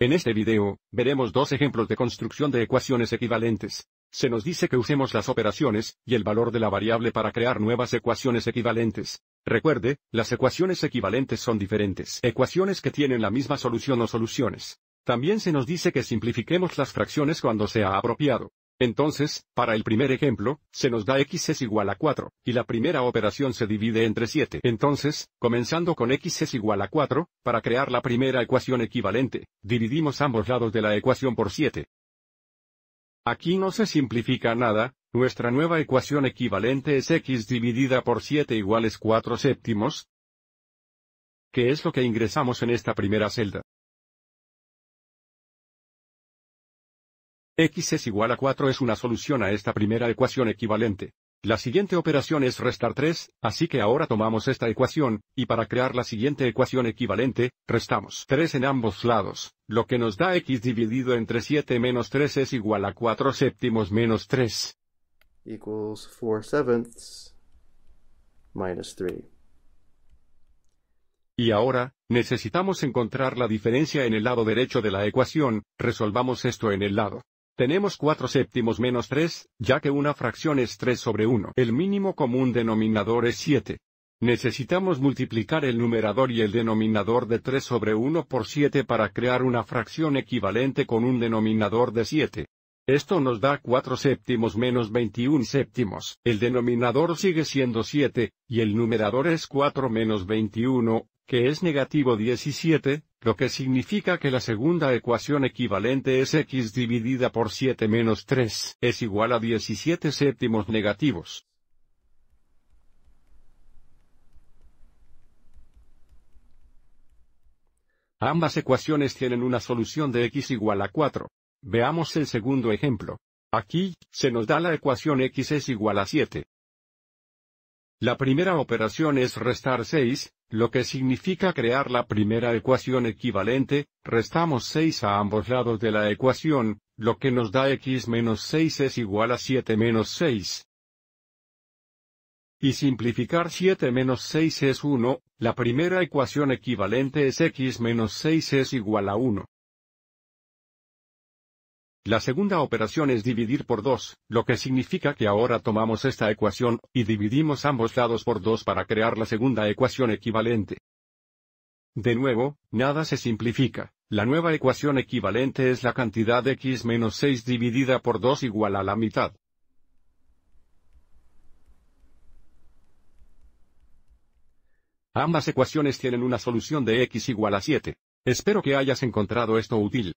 En este video, veremos dos ejemplos de construcción de ecuaciones equivalentes. Se nos dice que usemos las operaciones, y el valor de la variable para crear nuevas ecuaciones equivalentes. Recuerde, las ecuaciones equivalentes son diferentes. Ecuaciones que tienen la misma solución o soluciones. También se nos dice que simplifiquemos las fracciones cuando sea apropiado. Entonces, para el primer ejemplo, se nos da x es igual a 4, y la primera operación se divide entre 7. Entonces, comenzando con x es igual a 4, para crear la primera ecuación equivalente, dividimos ambos lados de la ecuación por 7. Aquí no se simplifica nada, nuestra nueva ecuación equivalente es x dividida por 7 iguales 4 séptimos, que es lo que ingresamos en esta primera celda. x es igual a 4 es una solución a esta primera ecuación equivalente. La siguiente operación es restar 3, así que ahora tomamos esta ecuación, y para crear la siguiente ecuación equivalente, restamos 3 en ambos lados, lo que nos da x dividido entre 7 menos 3 es igual a 4 séptimos menos 3. Y ahora, necesitamos encontrar la diferencia en el lado derecho de la ecuación, resolvamos esto en el lado tenemos 4 séptimos menos 3, ya que una fracción es 3 sobre 1. El mínimo común denominador es 7. Necesitamos multiplicar el numerador y el denominador de 3 sobre 1 por 7 para crear una fracción equivalente con un denominador de 7. Esto nos da 4 séptimos menos 21 séptimos. El denominador sigue siendo 7, y el numerador es 4 menos 21, que es negativo 17, lo que significa que la segunda ecuación equivalente es x dividida por 7 menos 3 es igual a 17 séptimos negativos. Ambas ecuaciones tienen una solución de x igual a 4. Veamos el segundo ejemplo. Aquí, se nos da la ecuación x es igual a 7. La primera operación es restar 6, lo que significa crear la primera ecuación equivalente, restamos 6 a ambos lados de la ecuación, lo que nos da x menos 6 es igual a 7 menos 6. Y simplificar 7 menos 6 es 1, la primera ecuación equivalente es x menos 6 es igual a 1. La segunda operación es dividir por 2, lo que significa que ahora tomamos esta ecuación, y dividimos ambos lados por 2 para crear la segunda ecuación equivalente. De nuevo, nada se simplifica. La nueva ecuación equivalente es la cantidad de x menos 6 dividida por 2 igual a la mitad. Ambas ecuaciones tienen una solución de x igual a 7. Espero que hayas encontrado esto útil.